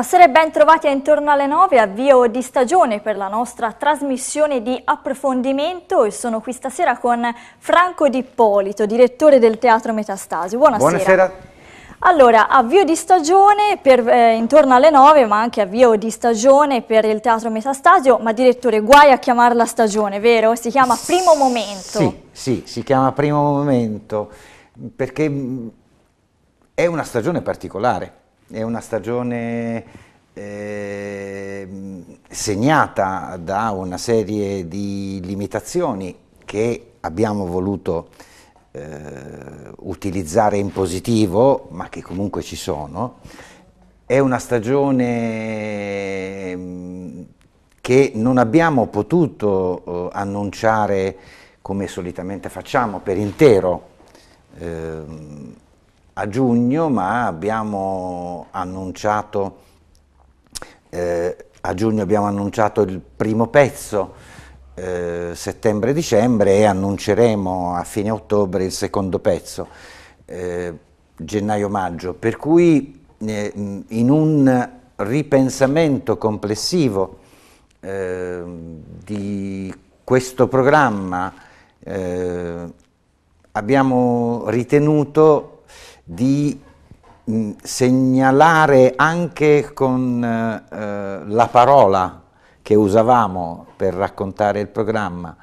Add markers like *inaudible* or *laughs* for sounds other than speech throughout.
Buonasera e ben trovati a intorno alle 9, avvio di stagione per la nostra trasmissione di approfondimento e sono qui stasera con Franco Di Dippolito, direttore del Teatro Metastasio. Buonasera. Buonasera. Allora, avvio di stagione per, eh, intorno alle 9, ma anche avvio di stagione per il Teatro Metastasio, ma direttore, guai a chiamarla stagione, vero? Si chiama Primo Momento. Sì, sì, si chiama Primo Momento, perché è una stagione particolare è una stagione eh, segnata da una serie di limitazioni che abbiamo voluto eh, utilizzare in positivo, ma che comunque ci sono. È una stagione ehm, che non abbiamo potuto eh, annunciare come solitamente facciamo per intero ehm, a giugno, ma abbiamo annunciato, eh, a giugno abbiamo annunciato il primo pezzo, eh, settembre-dicembre, e annunceremo a fine ottobre il secondo pezzo, eh, gennaio-maggio. Per cui eh, in un ripensamento complessivo eh, di questo programma eh, abbiamo ritenuto di mm, segnalare anche con eh, la parola che usavamo per raccontare il programma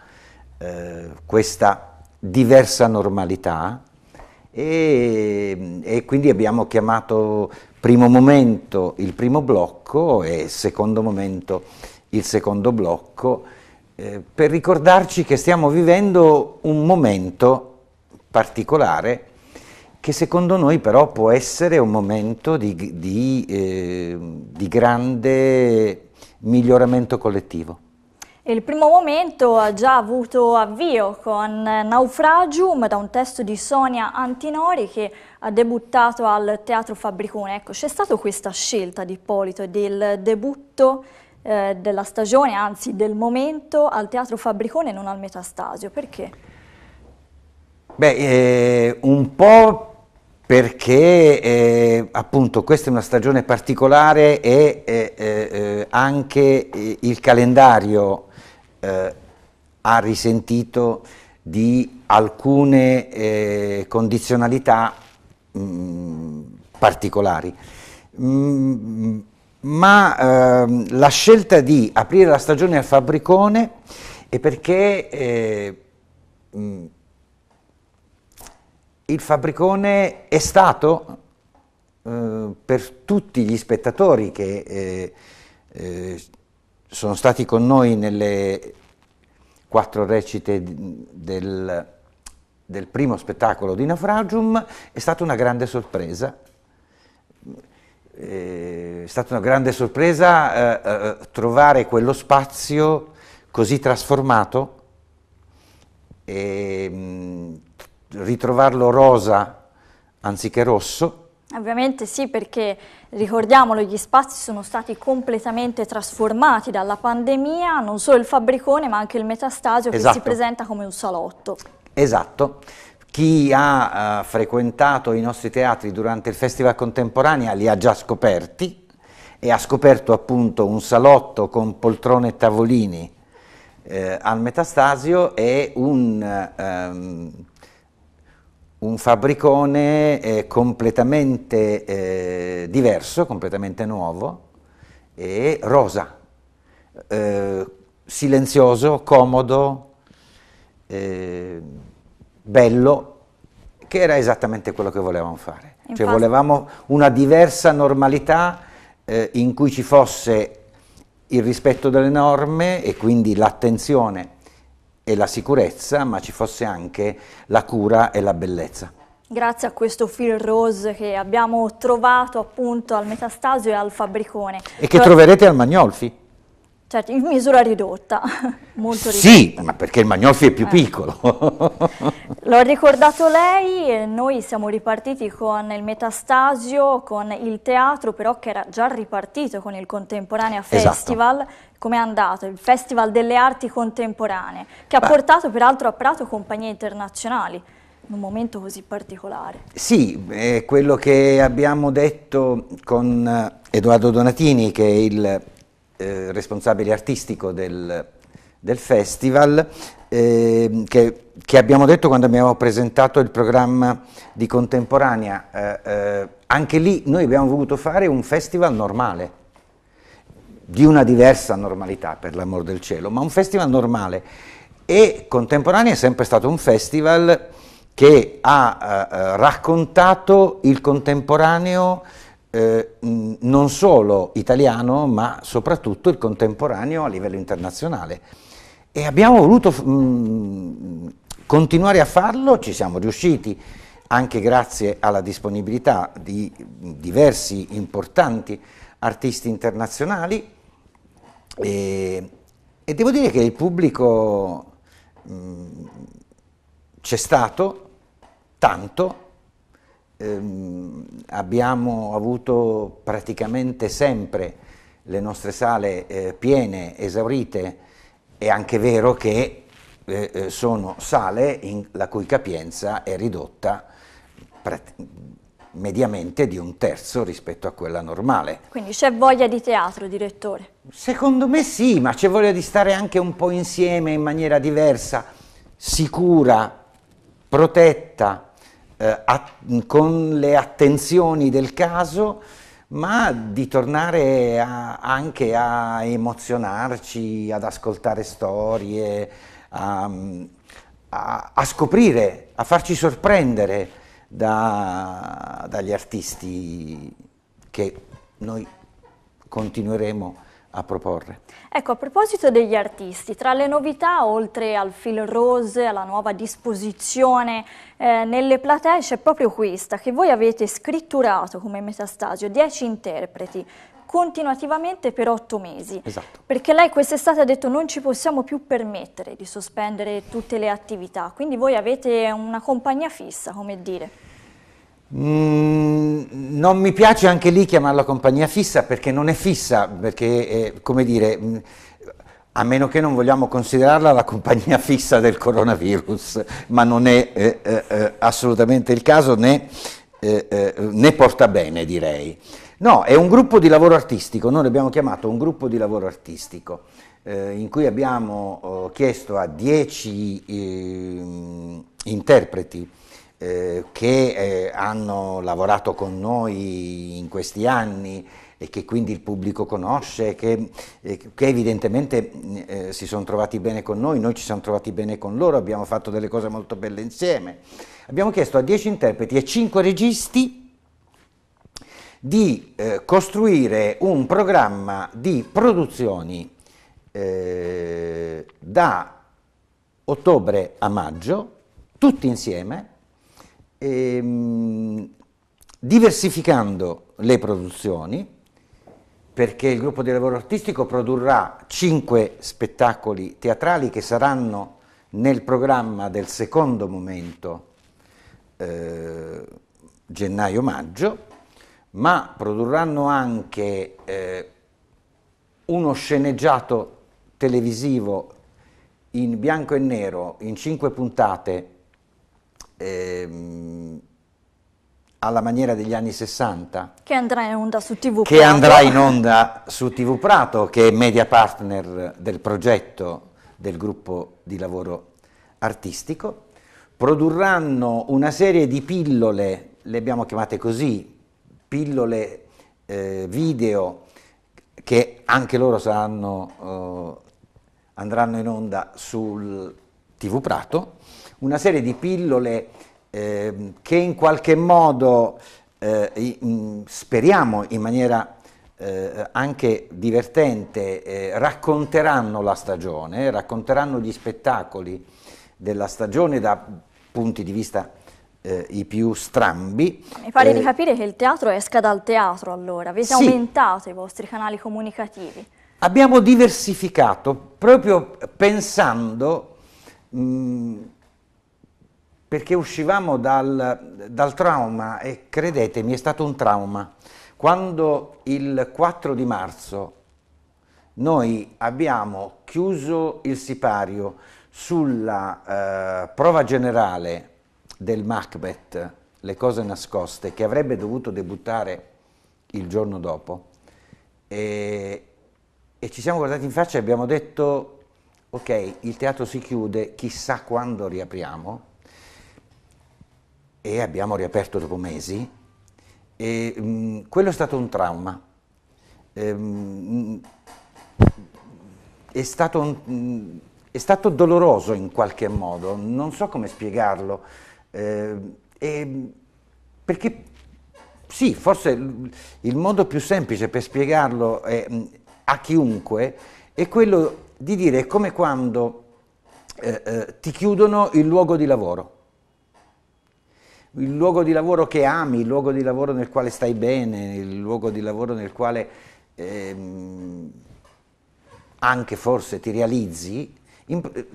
eh, questa diversa normalità e, e quindi abbiamo chiamato primo momento il primo blocco e secondo momento il secondo blocco eh, per ricordarci che stiamo vivendo un momento particolare che secondo noi però può essere un momento di, di, eh, di grande miglioramento collettivo. Il primo momento ha già avuto avvio con Naufragium da un testo di Sonia Antinori che ha debuttato al Teatro Fabricone. Ecco, c'è stata questa scelta di Ippolito del debutto eh, della stagione, anzi del momento, al Teatro Fabricone e non al Metastasio. Perché? Beh, eh, un po' perché eh, appunto questa è una stagione particolare e eh, eh, anche eh, il calendario eh, ha risentito di alcune eh, condizionalità mh, mm, particolari. Mm, ma ehm, la scelta di aprire la stagione al fabbricone è perché mh, mm, il Fabbricone è stato eh, per tutti gli spettatori che eh, eh, sono stati con noi nelle quattro recite del, del primo spettacolo di Naufragium, è stata una grande sorpresa. Eh, è stata una grande sorpresa eh, eh, trovare quello spazio così trasformato e, mm, ritrovarlo rosa anziché rosso? Ovviamente sì, perché ricordiamolo, gli spazi sono stati completamente trasformati dalla pandemia, non solo il fabbricone ma anche il metastasio esatto. che si esatto. presenta come un salotto. Esatto. Chi ha eh, frequentato i nostri teatri durante il Festival Contemporanea li ha già scoperti e ha scoperto appunto un salotto con poltrone e tavolini eh, al metastasio e un... Ehm, un fabbricone eh, completamente eh, diverso, completamente nuovo e rosa, eh, silenzioso, comodo, eh, bello, che era esattamente quello che volevamo fare. Cioè, Infatti. Cioè volevamo una diversa normalità eh, in cui ci fosse il rispetto delle norme e quindi l'attenzione e la sicurezza, ma ci fosse anche la cura e la bellezza. Grazie a questo Phil rose che abbiamo trovato appunto al Metastasio e al Fabbricone. E che troverete al Magnolfi. Certo, in misura ridotta, *laughs* molto ridotta. Sì, ma perché il Magnolfi è più eh. piccolo. *laughs* L'ho ricordato lei, eh, noi siamo ripartiti con il Metastasio, con il teatro però che era già ripartito con il Contemporanea esatto. Festival. Esatto. Com'è andato? Il Festival delle Arti Contemporanee, che Beh. ha portato peraltro a Prato compagnie internazionali in un momento così particolare. Sì, è quello che abbiamo detto con eh, Edoardo Donatini, che è il eh, responsabile artistico del, del festival, eh, che, che, abbiamo detto quando abbiamo presentato il programma di contemporanea. Eh, eh, anche lì noi abbiamo voluto fare un festival normale, di una diversa normalità per l'amor del cielo, ma un festival normale. E contemporanea è sempre stato un festival che ha eh, raccontato il contemporaneo eh, non solo italiano, ma soprattutto il contemporaneo a livello internazionale. E abbiamo voluto mh, mm, continuare a farlo, ci siamo riusciti, anche grazie alla disponibilità di diversi importanti artisti internazionali e, e devo dire che il pubblico mm, c'è stato tanto ehm, abbiamo avuto praticamente sempre le nostre sale eh, piene, esaurite, è anche vero che eh, eh sono sale in, la cui capienza è ridotta mediamente di un terzo rispetto a quella normale. Quindi c'è voglia di teatro, direttore? Secondo me sì, ma c'è voglia di stare anche un po' insieme in maniera diversa, sicura, protetta, eh, a, con le attenzioni del caso, ma di tornare a, anche a emozionarci, ad ascoltare storie, a, a scoprire, a farci sorprendere da, dagli artisti che noi continueremo a a proporre. Ecco, a proposito degli artisti, tra le novità, oltre al fil rose, alla nuova disposizione eh, nelle platee, c'è proprio questa, che voi avete scritturato come metastasio, 10 interpreti, continuativamente per otto mesi. Esatto. Perché lei quest'estate ha detto non ci possiamo più permettere di sospendere tutte le attività, quindi voi avete una compagnia fissa, come dire. Mm, non mi piace anche lì chiamarla compagnia fissa perché non è fissa, perché è, come dire, mm, a meno che non vogliamo considerarla la compagnia fissa del coronavirus, ma non è eh, eh, eh assolutamente il caso né, eh, eh, né porta bene direi. No, è un gruppo di lavoro artistico, noi l'abbiamo chiamato un gruppo di lavoro artistico, eh, in cui abbiamo oh, chiesto a 10 ehm, interpreti eh, che eh, hanno lavorato con noi in questi anni e che quindi il pubblico conosce, che, eh, che evidentemente eh, si sono trovati bene con noi, noi ci siamo trovati bene con loro, abbiamo fatto delle cose molto belle insieme. Abbiamo chiesto a 10 interpreti e 5 registi di eh, costruire un programma di produzioni da ottobre a maggio, tutti insieme, ehm, diversificando le produzioni, perché il gruppo di lavoro artistico produrrà cinque spettacoli teatrali che saranno nel programma del secondo momento, eh, gennaio-maggio, ma produrranno anche eh, uno sceneggiato televisivo in bianco e nero in cinque puntate ehm, alla maniera degli anni 60. Che andrà in onda su TV Prato. Che andrà in onda su TV Prato, che è media partner del progetto del gruppo di lavoro artistico. Produrranno una serie di pillole, le abbiamo chiamate così, pillole eh, video che anche loro saranno, eh, andranno in onda sul TV Prato una serie di pillole eh, che in qualche modo eh, mm, speriamo in maniera eh, anche divertente eh, racconteranno la stagione, racconteranno gli spettacoli della stagione da punti di vista eh, i più strambi. Mi pare eh, di capire che il teatro esca dal teatro allora, avete sì. aumentato i vostri canali comunicativi. Abbiamo diversificato proprio pensando mh, mm, perché uscivamo dal, dal trauma e credetemi è stato un trauma. Quando il 4 di marzo noi abbiamo chiuso il sipario sulla eh, prova generale del Macbeth, Le cose nascoste, che avrebbe dovuto debuttare il giorno dopo, e, e ci siamo guardati in faccia e abbiamo detto, ok, il teatro si chiude, chissà quando riapriamo, e abbiamo riaperto dopo mesi, e, mh, mm, quello è stato un trauma. E, ehm, è, stato un, mh, è stato doloroso in qualche modo, non so come spiegarlo, eh, e, perché sì, forse il modo più semplice per spiegarlo è, mm, a chiunque è quello di dire è come quando eh, eh, ti chiudono il luogo di lavoro il luogo di lavoro che ami, il luogo di lavoro nel quale stai bene, il luogo di lavoro nel quale ehm, anche forse ti realizzi,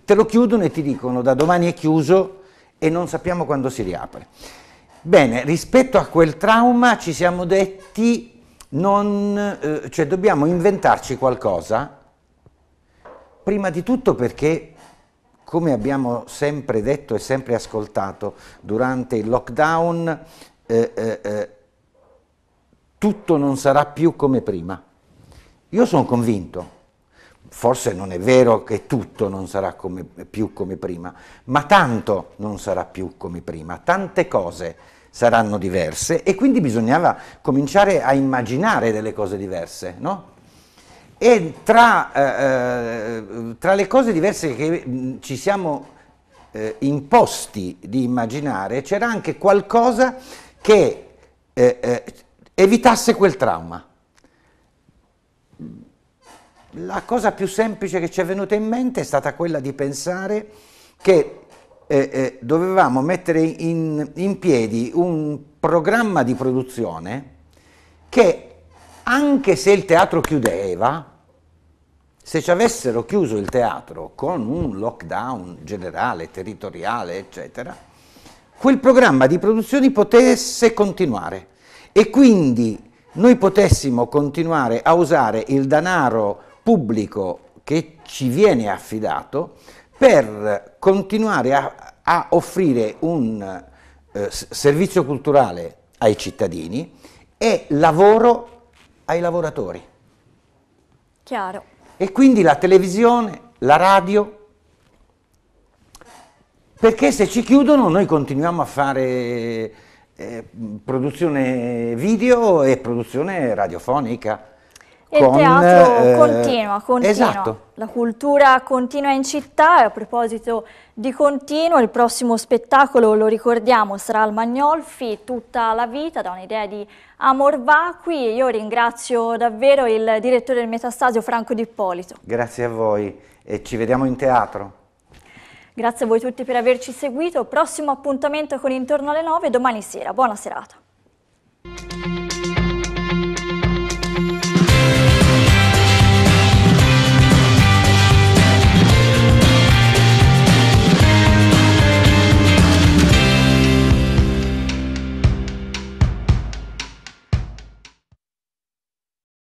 te lo chiudono e ti dicono da domani è chiuso e non sappiamo quando si riapre. Bene, rispetto a quel trauma ci siamo detti, non, eh, cioè dobbiamo inventarci qualcosa, prima di tutto perché come abbiamo sempre detto e sempre ascoltato durante il lockdown, eh, eh, eh, tutto non sarà più come prima. Io sono convinto, forse non è vero che tutto non sarà come, più come prima, ma tanto non sarà più come prima, tante cose saranno diverse e quindi bisognava cominciare a immaginare delle cose diverse, no? E tra, eh, eh, tra le cose diverse che mm, ci siamo eh, imposti di immaginare c'era anche qualcosa che eh, eh, evitasse quel trauma. La cosa più semplice che ci è venuta in mente è stata quella di pensare che eh, dovevamo mettere in, in piedi un programma di produzione che anche se il teatro chiudeva, sapeva, se ci avessero chiuso il teatro con un lockdown generale, territoriale, eccetera, quel programma di produzioni potesse continuare e quindi noi potessimo continuare a usare il denaro pubblico che ci viene affidato per continuare a, a offrire un eh, servizio culturale ai cittadini e lavoro ai lavoratori. Chiaro. E quindi la televisione, la radio, perché se ci chiudono noi continuiamo a fare eh, produzione video e produzione radiofonica il con, teatro eh, continua, continua. Esatto. La cultura continua in città e a proposito di continuo, il prossimo spettacolo, lo ricordiamo, sarà al Magnolfi, tutta la vita, da un'idea di Amor Vacui. Io ringrazio davvero il direttore del Metastasio, Franco D'Ippolito. Grazie a voi e ci vediamo in teatro. Grazie a voi tutti per averci seguito. Prossimo appuntamento con Intorno alle 9 domani sera. Buona serata.